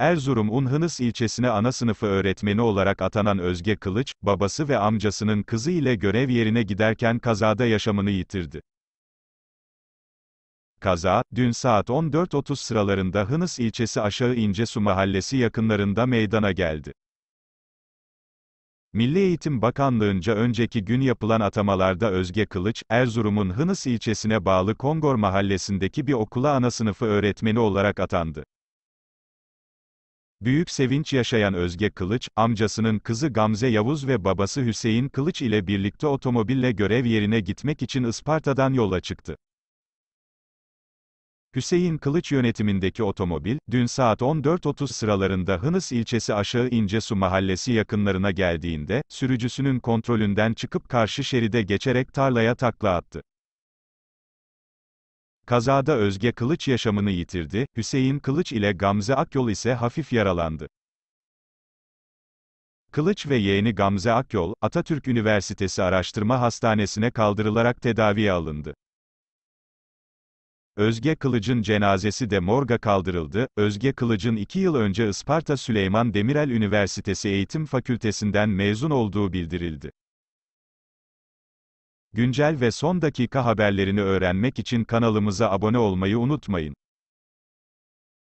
Erzurum Unhınıs ilçesine ana sınıfı öğretmeni olarak atanan Özge Kılıç, babası ve amcasının kızı ile görev yerine giderken kazada yaşamını yitirdi. Kaza, dün saat 14.30 sıralarında Hınıs ilçesi Aşağı İncesu mahallesi yakınlarında meydana geldi. Milli Eğitim Bakanlığı'nca önceki gün yapılan atamalarda Özge Kılıç, Erzurum'un Hınıs ilçesine bağlı Kongor mahallesindeki bir okula ana sınıfı öğretmeni olarak atandı. Büyük sevinç yaşayan Özge Kılıç, amcasının kızı Gamze Yavuz ve babası Hüseyin Kılıç ile birlikte otomobille görev yerine gitmek için Isparta'dan yola çıktı. Hüseyin Kılıç yönetimindeki otomobil, dün saat 14.30 sıralarında Hınıs ilçesi Aşağı İncesu mahallesi yakınlarına geldiğinde, sürücüsünün kontrolünden çıkıp karşı şeride geçerek tarlaya takla attı. Kazada Özge Kılıç yaşamını yitirdi, Hüseyin Kılıç ile Gamze Akyol ise hafif yaralandı. Kılıç ve yeğeni Gamze Akyol, Atatürk Üniversitesi Araştırma Hastanesi'ne kaldırılarak tedaviye alındı. Özge Kılıç'ın cenazesi de morga kaldırıldı. Özge Kılıç'ın iki yıl önce Isparta Süleyman Demirel Üniversitesi Eğitim Fakültesinden mezun olduğu bildirildi. Güncel ve son dakika haberlerini öğrenmek için kanalımıza abone olmayı unutmayın.